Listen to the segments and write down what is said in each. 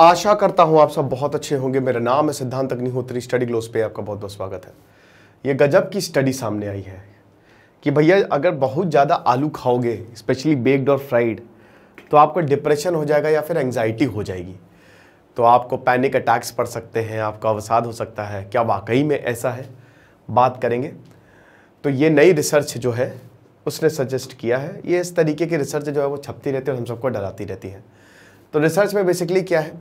आशा करता हूँ आप सब बहुत अच्छे होंगे मेरा नाम है सिद्धांत अग्निहोत्री स्टडी ग्लोस पे आपका बहुत बहुत स्वागत है ये गजब की स्टडी सामने आई है कि भैया अगर बहुत ज़्यादा आलू खाओगे स्पेशली बेक्ड और फ्राइड तो आपको डिप्रेशन हो जाएगा या फिर एंगजाइटी हो जाएगी तो आपको पैनिक अटैक्स पड़ सकते हैं आपका अवसाद हो सकता है क्या वाकई में ऐसा है बात करेंगे तो ये नई रिसर्च जो है उसने सजेस्ट किया है ये इस तरीके की रिसर्च जो है वो छपती रहती है और हम सबको डराती रहती है तो रिसर्च में बेसिकली क्या है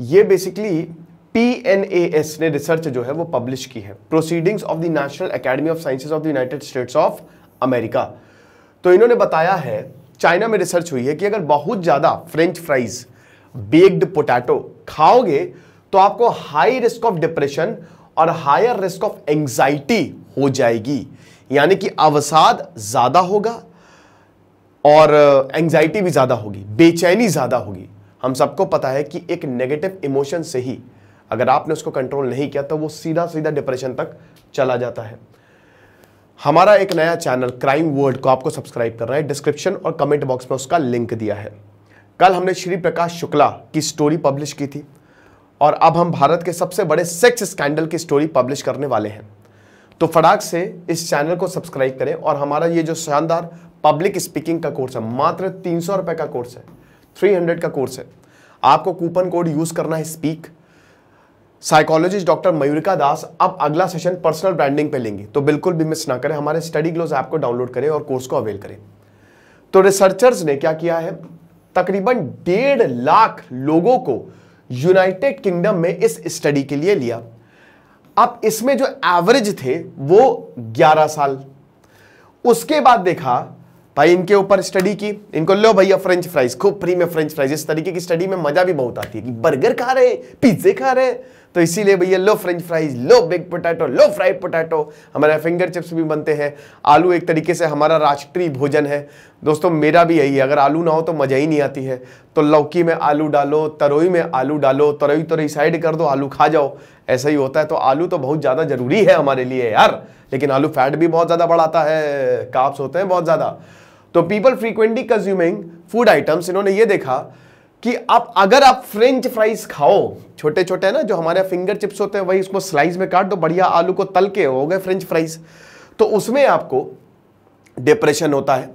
ये बेसिकली एस ने रिसर्च जो है वो पब्लिश की है proceedings of the national academy of sciences of the United States of America तो इन्होंने बताया है चाइना में रिसर्च हुई है कि अगर बहुत ज़्यादा फ्रेंच फ्राइज बेग्ड पोटैटो खाओगे तो आपको हाई रिस्क ऑफ डिप्रेशन और हायर रिस्क ऑफ एंग्जाइटी हो जाएगी यानी कि अवसाद ज़्यादा होगा और एंग्जाइटी uh, भी ज़्यादा होगी बेचैनी ज़्यादा होगी हम सबको पता है कि एक नेगेटिव इमोशन से ही अगर आपने उसको कंट्रोल नहीं किया तो वो सीधा सीधा डिप्रेशन तक चला जाता है हमारा एक नया चैनल क्राइम वर्ल्ड को आपको सब्सक्राइब करना है डिस्क्रिप्शन और कमेंट बॉक्स में उसका लिंक दिया है कल हमने श्री प्रकाश शुक्ला की स्टोरी पब्लिश की थी और अब हम भारत के सबसे बड़े सेक्स स्कैंडल की स्टोरी पब्लिश करने वाले हैं तो फटाक से इस चैनल को सब्सक्राइब करें और हमारा ये जो शानदार पब्लिक स्पीकिंग का कोर्स है मात्र तीन सौ रुपये का कोर्स है 300 का कोर्स है आपको कूपन कोड यूज करना है speak psychologist doctor Mayurika Das अब अगला सेशन पर्सनल ब्रांडिंग पे लेंगे तो बिल्कुल भी मिस ना करें हमारे स्टडी ग्लोज ऐप को डाउनलोड करें और कोर्स को अवेल करें तो रिसर्चर्स ने क्या किया है तकरीबन डेढ़ लाख लोगों को यूनाइटेड किंगडम में इस स्टडी के लिए लिया अब इसमें जो एवरेज थे वो 11 साल उसके बाद देखा भाई इनके ऊपर स्टडी की इनको लो भैया फ्रेंच फ्राइज खूब फ्री में फ्रेंच फ्राइज इस तरीके की स्टडी में मजा भी बहुत आती है कि बर्गर खा रहे हैं पिज्जे खा रहे हैं तो इसीलिए भैया लो फ्रेंच फ्राइज लो बेग पोटैटो लो फ्राइड पोटैटो हमारे फिंगर चिप्स भी बनते हैं आलू एक तरीके से हमारा राष्ट्रीय भोजन है दोस्तों मेरा भी यही है अगर आलू ना हो तो मज़ा ही नहीं आती है तो लौकी में आलू डालो तरोई में आलू डालो तरोई तरोई साइड कर दो आलू खा जाओ ऐसा ही होता है तो आलू तो बहुत ज़्यादा ज़रूरी है हमारे लिए यार लेकिन आलू फैट भी बहुत ज़्यादा बढ़ाता है काप्स होते हैं बहुत ज़्यादा तो people frequently consuming food items इन्होंने ये देखा कि आप अगर आप फ्रेंच फ्राइज खाओ छोटे छोटे ना जो हमारे फिंगर चिप्स होते हैं वही उसको स्लाइस में काट दो बढ़िया आलू को तल के हो गए फ्रेंच फ्राइज तो उसमें आपको डिप्रेशन होता है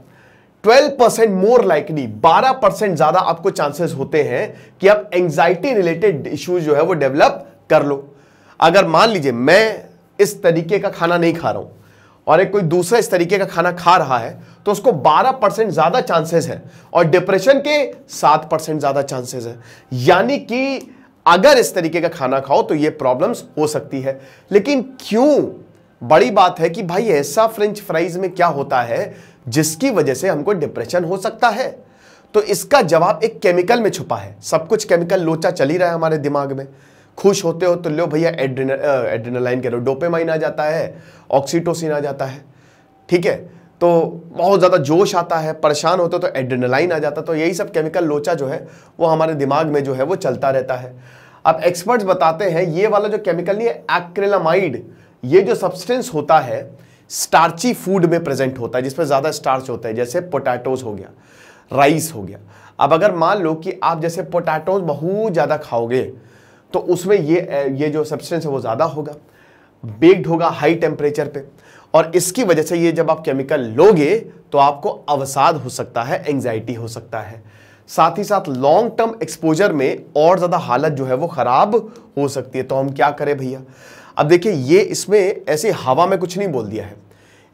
12 परसेंट मोर लाइकली 12 परसेंट ज्यादा आपको चांसेस होते हैं कि आप एंग्जाइटी रिलेटेड इश्यूज जो है वो डेवलप कर लो अगर मान लीजिए मैं इस तरीके का खाना नहीं खा रहा हूं और एक कोई दूसरा इस तरीके का खाना खा रहा है तो उसको 12 परसेंट ज़्यादा चांसेस है और डिप्रेशन के 7 परसेंट ज़्यादा चांसेस है यानी कि अगर इस तरीके का खाना खाओ तो ये प्रॉब्लम्स हो सकती है लेकिन क्यों बड़ी बात है कि भाई ऐसा फ्रेंच फ्राइज में क्या होता है जिसकी वजह से हमको डिप्रेशन हो सकता है तो इसका जवाब एक केमिकल में छुपा है सब कुछ केमिकल लोचा चल ही रहा है हमारे दिमाग में खुश होते हो तो लो भैया एड्रिन कह रहे हो डोपेमाइन आ जाता है ऑक्सीटोसिन आ जाता है ठीक है तो बहुत ज़्यादा जोश आता है परेशान होते हो तो एड्रेनलाइन आ जाता है तो यही सब केमिकल लोचा जो है वो हमारे दिमाग में जो है वो चलता रहता है अब एक्सपर्ट्स बताते हैं ये वाला जो केमिकल नहीं है एक्रेलामाइड ये जो सब्सटेंस होता है स्टार्ची फूड में प्रेजेंट होता है जिसमें ज़्यादा स्टार्च होता है जैसे पोटैटोज हो गया राइस हो गया अब अगर मान लो कि आप जैसे पोटैटोज बहुत ज़्यादा खाओगे तो उसमें ये ये जो सब्सटेंस है वो ज़्यादा होगा बेक्ड होगा हाई टेम्परेचर पे और इसकी वजह से ये जब आप केमिकल लोगे तो आपको अवसाद हो सकता है एंग्जाइटी हो सकता है साथ ही साथ लॉन्ग टर्म एक्सपोजर में और ज़्यादा हालत जो है वो ख़राब हो सकती है तो हम क्या करें भैया अब देखिए ये इसमें ऐसे हवा में कुछ नहीं बोल दिया है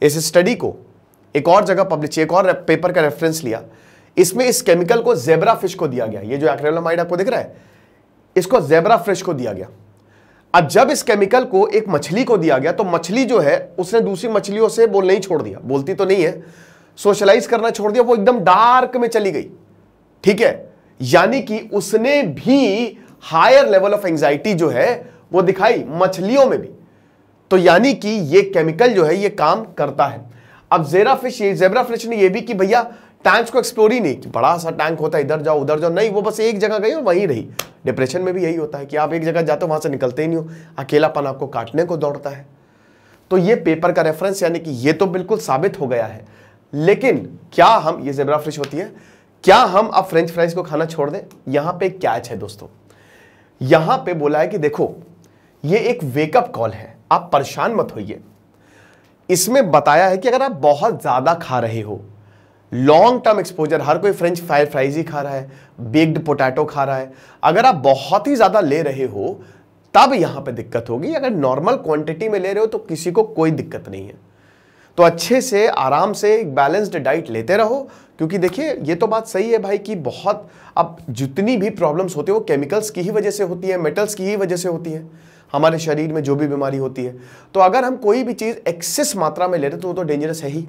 इस स्टडी को एक और जगह पब्लिश एक और पेपर का रेफरेंस लिया इसमें इस केमिकल को जेबरा फिश को दिया गया ये जो एक्रेलोमाइड आपको दिख रहा है इसको जेबरा फ्रेश को दिया गया अब जब इस केमिकल को एक मछली को दिया गया तो मछली जो है उसने दूसरी मछलियों से बोल नहीं छोड़ दिया बोलती तो नहीं है सोशलाइज करना छोड़ दिया वो एकदम डार्क में चली गई ठीक है यानी कि उसने भी हायर लेवल ऑफ एंग्जाइटी जो है वो दिखाई मछलियों में भी तो यानी कि ये केमिकल जो है ये काम करता है अब जेरा फिश ये जेबरा फिश ने ये भी कि भैया टैंक्स को एक्सप्लोर ही नहीं बड़ा सा टैंक होता है इधर जाओ उधर जाओ नहीं वो बस एक जगह गई और वहीं रही डिप्रेशन में भी यही होता है कि आप एक जगह जाते हो वहां से निकलते ही नहीं हो अकेलापन आपको काटने को दौड़ता है तो ये पेपर का रेफरेंस यानी कि ये तो बिल्कुल साबित हो गया है लेकिन क्या हम ये जेबरा फ्रिश होती है क्या हम अब फ्रेंच फ्राइज को खाना छोड़ दें यहाँ पे कैच है दोस्तों यहाँ पे बोला है कि देखो ये एक वेकअप कॉल है आप परेशान मत होइए इसमें बताया है कि अगर आप बहुत ज़्यादा खा रहे हो लॉन्ग टर्म एक्सपोजर हर कोई फ्रेंच फ्राई फ्राइज ही खा रहा है बेग्ड पोटैटो खा रहा है अगर आप बहुत ही ज़्यादा ले रहे हो तब यहाँ पे दिक्कत होगी अगर नॉर्मल क्वांटिटी में ले रहे हो तो किसी को कोई दिक्कत नहीं है तो अच्छे से आराम से एक बैलेंस्ड डाइट लेते रहो क्योंकि देखिए ये तो बात सही है भाई कि बहुत अब जितनी भी प्रॉब्लम्स होती है वो केमिकल्स की ही वजह से होती है मेटल्स की ही वजह से होती है हमारे शरीर में जो भी बीमारी होती है तो अगर हम कोई भी चीज़ एक्सेस मात्रा में ले रहे तो वो तो डेंजरस है ही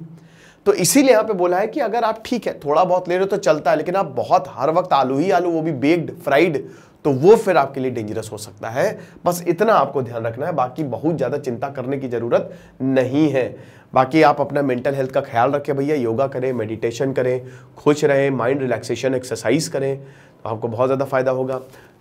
तो इसीलिए यहाँ पे बोला है कि अगर आप ठीक है थोड़ा बहुत ले रहे हो तो चलता है लेकिन आप बहुत हर वक्त आलू ही आलू वो भी बेग्ड फ्राइड तो वो फिर आपके लिए डेंजरस हो सकता है बस इतना आपको ध्यान रखना है बाकी बहुत ज़्यादा चिंता करने की ज़रूरत नहीं है बाकी आप अपना मेंटल हेल्थ का ख्याल रखें भैया योगा करें मेडिटेशन करें खुश रहें माइंड रिलैक्सेशन एक्सरसाइज करें तो आपको बहुत ज़्यादा फ़ायदा होगा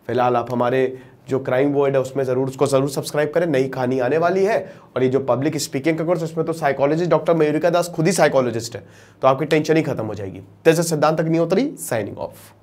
फिलहाल आप हमारे जो क्राइम वर्ड है उसमें ज़रूर उसको ज़रूर सब्सक्राइब करें नई कहानी आने वाली है और ये जो पब्लिक स्पीकिंग का कोर्स उसमें तो साइकोलॉजिस्ट डॉक्टर मयूरिका दास खुद ही साइकोलॉजिस्ट है तो आपकी टेंशन ही खत्म हो जाएगी तेजस सिद्धांत अग्निहोत्री साइनिंग ऑफ